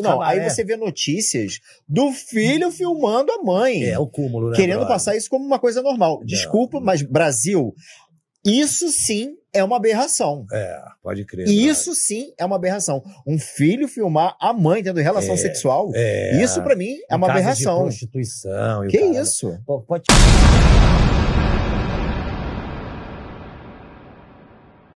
Não, cabaré. aí é. você vê notícias do filho filmando a mãe. É, o cúmulo, né? Querendo passar isso como uma coisa normal. Desculpa, não. mas Brasil, isso sim é uma aberração. É, pode crer. Isso sim é uma aberração. Um filho filmar a mãe tendo relação é, sexual, é, isso para mim é uma aberração. De prostituição. E que cara... isso? Pô, pode.